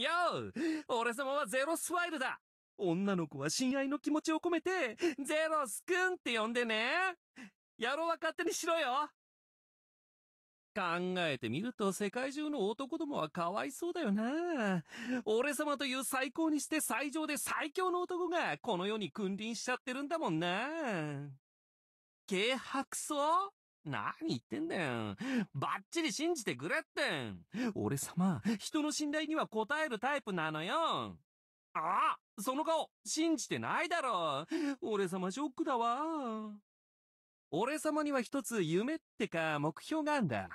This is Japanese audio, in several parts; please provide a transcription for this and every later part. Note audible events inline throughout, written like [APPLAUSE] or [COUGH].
よう俺様はゼロスワイルだ女の子は親愛の気持ちを込めて、ゼロスくんって呼んでね野郎は勝手にしろよ考えてみると世界中の男どもはかわいそうだよな。俺様という最高にして最上で最強の男がこの世に君臨しちゃってるんだもんな。軽薄そう何言ってんだよ。バッチリ信じてくれって。俺様、人の信頼には応えるタイプなのよ。ああその顔、信じてないだろ。俺様ショックだわ。俺様には一つ夢ってか目標があんだ。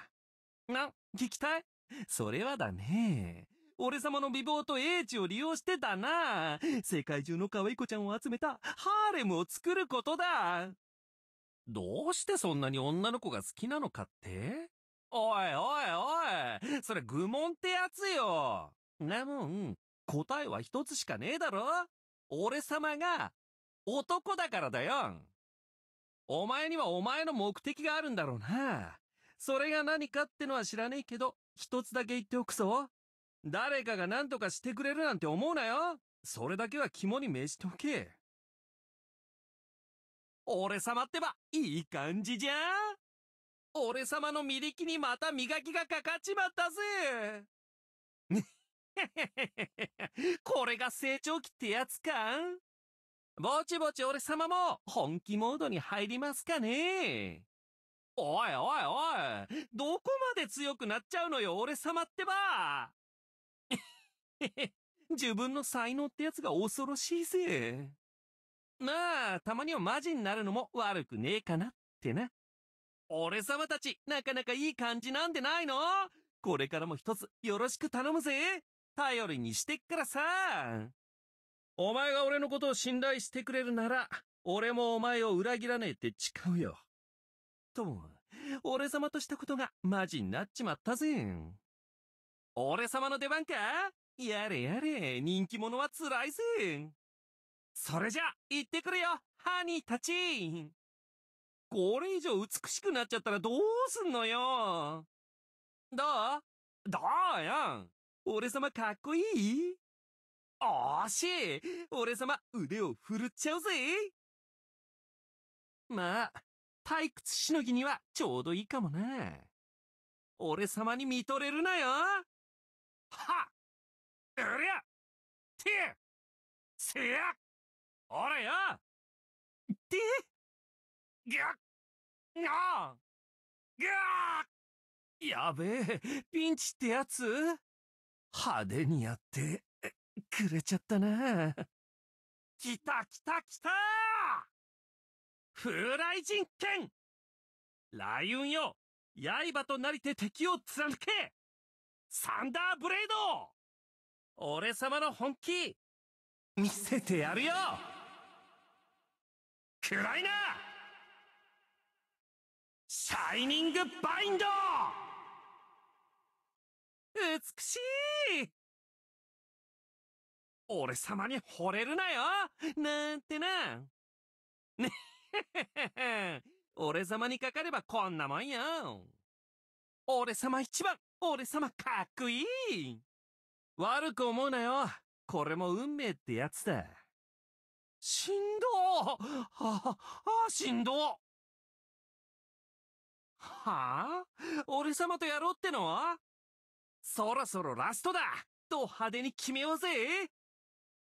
な、聞きたいそれはだね。俺様の美貌と英知を利用してだな。世界中の可愛い子ちゃんを集めたハーレムを作ることだ。どうしてそんなに女の子が好きなのかっておいおいおいそれ愚問ってやつよなもん、答えは一つしかねえだろ俺様が男だからだよお前にはお前の目的があるんだろうな。それが何かってのは知らねえけど、一つだけ言っておくぞ。誰かが何とかしてくれるなんて思うなよそれだけは肝に銘しておけ。俺様ってば、いい感じじゃん俺様の魅力にまた磨きがかかっちまったぜ [LAUGHS] これが成長期ってやつかぼちぼち俺様も本気モードに入りますかねおいおいおい、どこまで強くなっちゃうのよ俺様ってば [LAUGHS] 自分の才能ってやつが恐ろしいぜ。まあ、たまにはマジになるのも悪くねえかなってな。俺様たち、なかなかいい感じなんでないのこれからも一つよろしく頼むぜ頼りにしてっからさお前が俺のことを信頼してくれるなら、俺もお前を裏切らねえって誓うよ。とも、俺様としたことがマジになっちまったぜ。俺様の出番かやれやれ、人気者は辛いぜ。それじゃ、行ってくるよ、ハニーたちこれ以上美しくなっちゃったらどうすんのよどうどうよ俺様かっこいいおーし俺様腕を振るっちゃうぜまあ、退屈しのぎにはちょうどいいかもな。俺様に見とれるなよはうりゃてせや俺よってぎゃっなあぎゃあやべえ、ピンチってやつ派手にやって、くれちゃったな。来た来た来た風来人剣雷雲よ刃となりて敵を貫けサンダーブレード俺様の本気見せてやるよ食らいなシャイニングバインド美しい俺様に惚れるなよなんてな。俺様にかかればこんなもんよ。俺様一番俺様かっこいい悪く思うなよこれも運命ってやつだ。しんどあ、あ、しんどはあ俺様とやろうってのはそろそろラストだと派手に決めようぜ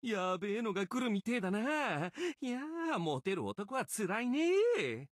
やべえのが来るみてえだな。いやあ、モテる男は辛いね